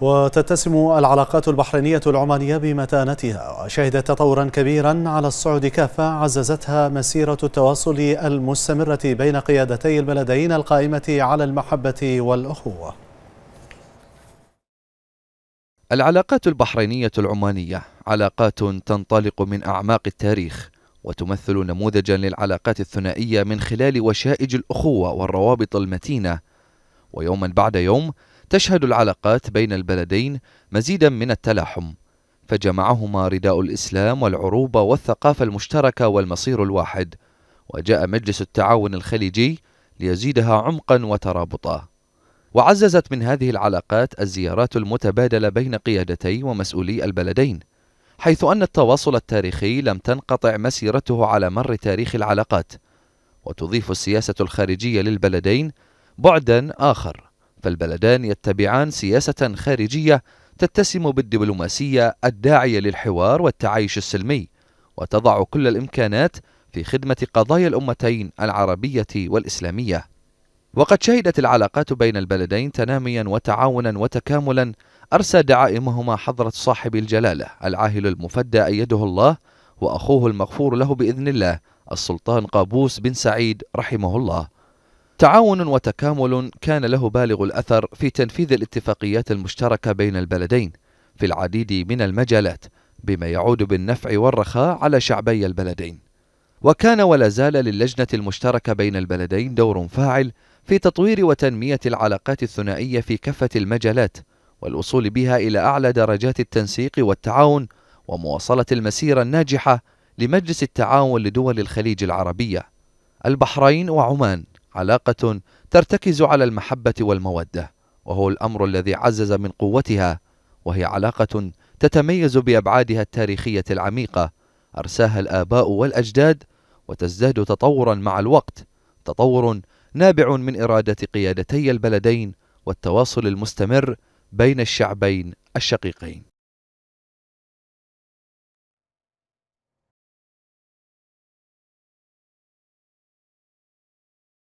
وتتسم العلاقات البحرينية العمانية بمتانتها وشهدت تطورا كبيرا على الصعود كافة عززتها مسيرة التواصل المستمرة بين قيادتي البلدين القائمة على المحبة والأخوة العلاقات البحرينية العمانية علاقات تنطلق من أعماق التاريخ وتمثل نموذجا للعلاقات الثنائية من خلال وشائج الأخوة والروابط المتينة ويوما بعد يوم تشهد العلاقات بين البلدين مزيدا من التلاحم فجمعهما رداء الإسلام والعروبة والثقافة المشتركة والمصير الواحد وجاء مجلس التعاون الخليجي ليزيدها عمقا وترابطا وعززت من هذه العلاقات الزيارات المتبادلة بين قيادتي ومسؤولي البلدين حيث أن التواصل التاريخي لم تنقطع مسيرته على مر تاريخ العلاقات وتضيف السياسة الخارجية للبلدين بعدا آخر فالبلدان يتبعان سياسة خارجية تتسم بالدبلوماسية الداعية للحوار والتعايش السلمي وتضع كل الإمكانات في خدمة قضايا الأمتين العربية والإسلامية وقد شهدت العلاقات بين البلدين تناميا وتعاونا وتكاملا أرسى دعائمهما حضرة صاحب الجلالة العاهل المفدى أيده الله وأخوه المغفور له بإذن الله السلطان قابوس بن سعيد رحمه الله تعاون وتكامل كان له بالغ الأثر في تنفيذ الاتفاقيات المشتركة بين البلدين في العديد من المجالات بما يعود بالنفع والرخاء على شعبي البلدين وكان ولا زال للجنة المشتركة بين البلدين دور فاعل في تطوير وتنمية العلاقات الثنائية في كافة المجالات والوصول بها إلى أعلى درجات التنسيق والتعاون ومواصلة المسيرة الناجحة لمجلس التعاون لدول الخليج العربية البحرين وعمان علاقة ترتكز على المحبة والمودة وهو الأمر الذي عزز من قوتها وهي علاقة تتميز بأبعادها التاريخية العميقة أرساها الآباء والأجداد وتزداد تطورا مع الوقت تطور نابع من إرادة قيادتي البلدين والتواصل المستمر بين الشعبين الشقيقين